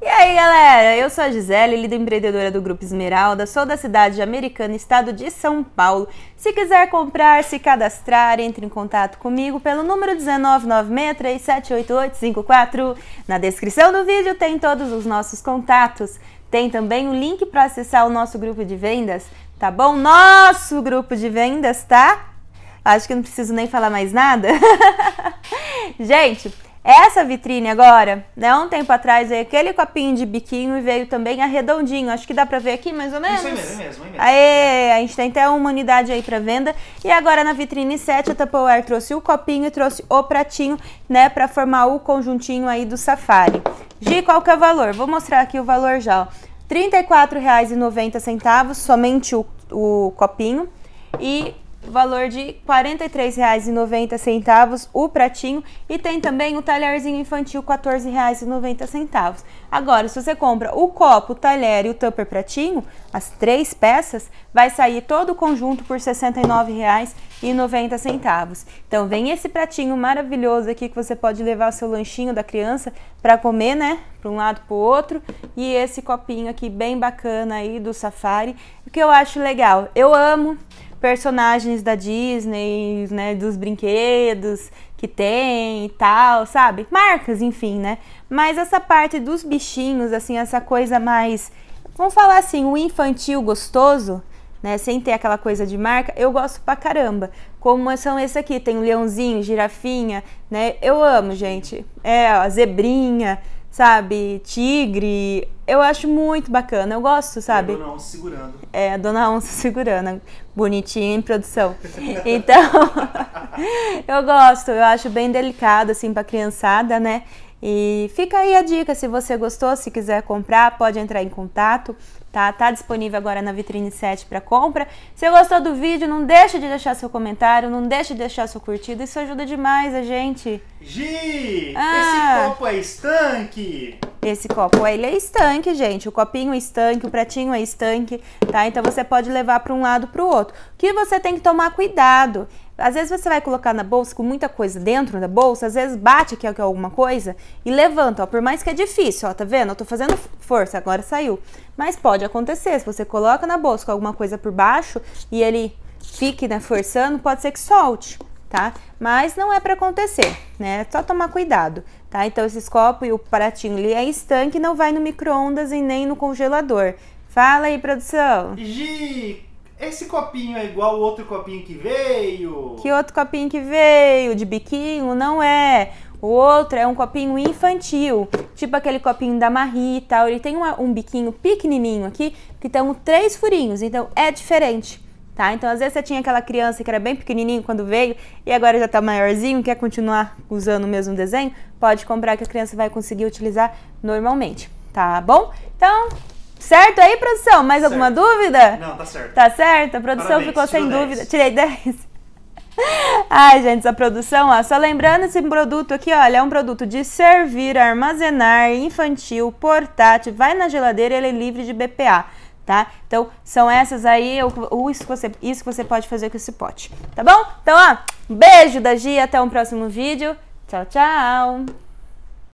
E aí, galera? Eu sou a Gisele, líder empreendedora do Grupo Esmeralda, sou da cidade de Americana, estado de São Paulo. Se quiser comprar, se cadastrar, entre em contato comigo pelo número 19963788854. Na descrição do vídeo tem todos os nossos contatos. Tem também o link para acessar o nosso grupo de vendas, tá bom? Nosso grupo de vendas, tá? Acho que não preciso nem falar mais nada. Gente, essa vitrine agora, né, um tempo atrás veio aquele copinho de biquinho e veio também arredondinho. Acho que dá pra ver aqui mais ou menos. Isso mesmo, é mesmo. É mesmo. Aê, a gente tem até uma unidade aí pra venda. E agora na vitrine 7, a Tupperware trouxe o copinho e trouxe o pratinho, né, pra formar o conjuntinho aí do Safari. Gi, qual que é o valor? Vou mostrar aqui o valor já, ó. R$ 34,90, somente o, o copinho. E valor de R$ 43,90 o pratinho e tem também o talherzinho infantil R$ 14,90. Agora, se você compra o copo, o talher e o tupper pratinho, as três peças, vai sair todo o conjunto por R$ 69,90. Então, vem esse pratinho maravilhoso aqui que você pode levar o seu lanchinho da criança para comer, né? Para um lado, para o outro. E esse copinho aqui bem bacana aí do Safari, o que eu acho legal. Eu amo personagens da Disney, né, dos brinquedos que tem e tal, sabe? Marcas, enfim, né? Mas essa parte dos bichinhos, assim, essa coisa mais, vamos falar assim, o infantil gostoso, né, sem ter aquela coisa de marca, eu gosto pra caramba. Como são esse aqui, tem o leãozinho, girafinha, né? Eu amo, gente. É, a zebrinha, sabe? Tigre. Eu acho muito bacana, eu gosto, sabe? a Dona Onça segurando. É, a Dona Onça segurando. Bonitinha em produção. Então, eu gosto, eu acho bem delicado, assim, pra criançada, né? E fica aí a dica, se você gostou, se quiser comprar, pode entrar em contato, tá? Tá disponível agora na Vitrine 7 para compra. Se gostou do vídeo, não deixe de deixar seu comentário, não deixe de deixar seu curtido, isso ajuda demais a gente. Gi, ah. esse copo é estanque! Esse copo, ele é estanque, gente. O copinho é estanque, o pratinho é estanque, tá? Então você pode levar para um lado para o outro. O que você tem que tomar cuidado? Às vezes você vai colocar na bolsa com muita coisa dentro da bolsa, às vezes bate aqui alguma coisa e levanta, ó. Por mais que é difícil, ó, tá vendo? Eu tô fazendo força, agora saiu. Mas pode acontecer, se você coloca na bolsa com alguma coisa por baixo e ele fique, né, forçando, pode ser que solte tá? Mas não é para acontecer, né? É só tomar cuidado, tá? Então esse copo e o pratinho, ele é estanque, não vai no micro-ondas e nem no congelador. Fala aí, produção. Gi, esse copinho é igual o outro copinho que veio? Que outro copinho que veio? De biquinho? Não é. O outro é um copinho infantil, tipo aquele copinho da Marie e tal. Ele tem uma, um biquinho pequenininho aqui, que estão três furinhos, então é diferente tá? Então, às vezes você tinha aquela criança que era bem pequenininho quando veio e agora já está maiorzinho, quer continuar usando o mesmo desenho, pode comprar que a criança vai conseguir utilizar normalmente, tá bom? Então, certo aí, produção? Mais certo. alguma dúvida? Não, tá certo. Tá certo? A produção Parabéns, ficou sem 10. dúvida. Tirei 10. Ai, gente, essa produção, ó, só lembrando esse produto aqui, olha, é um produto de servir, armazenar, infantil, portátil, vai na geladeira, ele é livre de BPA tá? Então, são essas aí, o isso que você, isso que você pode fazer com esse pote, tá bom? Então, ó, beijo da Gia, até um próximo vídeo. Tchau, tchau!